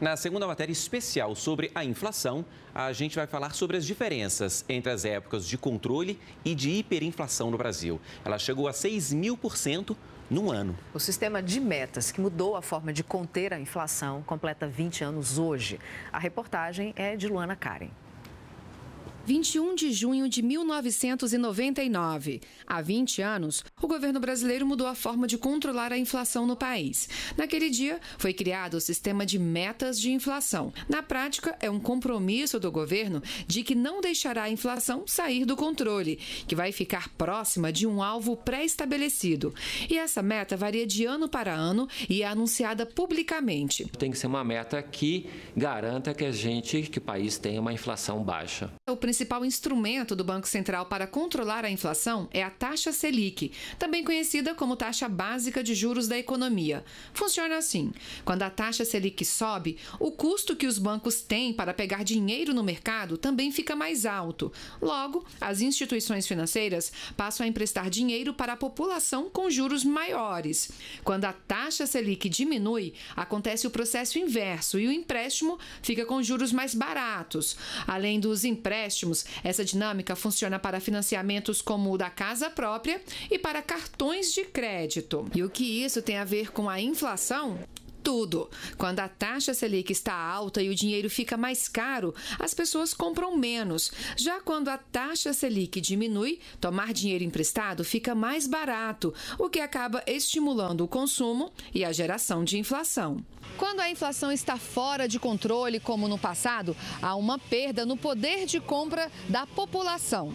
Na segunda matéria especial sobre a inflação, a gente vai falar sobre as diferenças entre as épocas de controle e de hiperinflação no Brasil. Ela chegou a 6 mil por cento num ano. O sistema de metas, que mudou a forma de conter a inflação, completa 20 anos hoje. A reportagem é de Luana Karen. 21 de junho de 1999. Há 20 anos, o governo brasileiro mudou a forma de controlar a inflação no país. Naquele dia, foi criado o sistema de metas de inflação. Na prática, é um compromisso do governo de que não deixará a inflação sair do controle, que vai ficar próxima de um alvo pré-estabelecido. E essa meta varia de ano para ano e é anunciada publicamente. Tem que ser uma meta que garanta que a gente, que o país tenha uma inflação baixa principal instrumento do Banco Central para controlar a inflação é a taxa Selic, também conhecida como taxa básica de juros da economia. Funciona assim: quando a taxa Selic sobe, o custo que os bancos têm para pegar dinheiro no mercado também fica mais alto. Logo, as instituições financeiras passam a emprestar dinheiro para a população com juros maiores. Quando a taxa Selic diminui, acontece o processo inverso e o empréstimo fica com juros mais baratos. Além dos empréstimos, empréstimos. Essa dinâmica funciona para financiamentos como o da casa própria e para cartões de crédito. E o que isso tem a ver com a inflação? tudo. Quando a taxa Selic está alta e o dinheiro fica mais caro, as pessoas compram menos. Já quando a taxa Selic diminui, tomar dinheiro emprestado fica mais barato, o que acaba estimulando o consumo e a geração de inflação. Quando a inflação está fora de controle, como no passado, há uma perda no poder de compra da população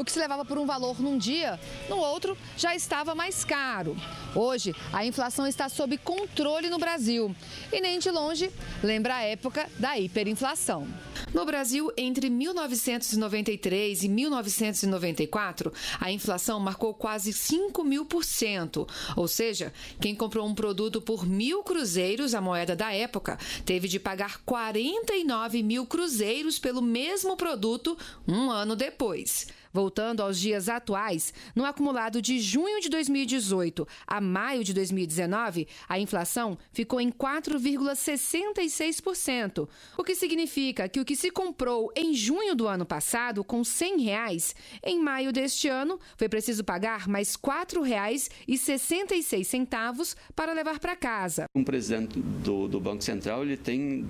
o que se levava por um valor num dia, no outro já estava mais caro. Hoje, a inflação está sob controle no Brasil e nem de longe lembra a época da hiperinflação. No Brasil, entre 1993 e 1994, a inflação marcou quase 5 mil por cento. Ou seja, quem comprou um produto por mil cruzeiros, a moeda da época, teve de pagar 49 mil cruzeiros pelo mesmo produto um ano depois. Voltando aos dias atuais, no acumulado de junho de 2018 a maio de 2019, a inflação ficou em 4,66%, o que significa que o que se comprou em junho do ano passado com R$ 100, reais, em maio deste ano foi preciso pagar mais R$ 4,66 para levar para casa. Um presidente do, do Banco Central, ele tem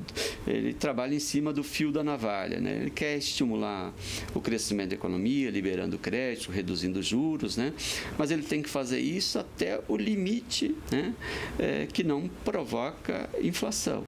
ele trabalha em cima do fio da navalha, né? Ele quer estimular o crescimento da economia, liberando crédito, reduzindo juros, né? mas ele tem que fazer isso até o limite né? É, que não provoca inflação.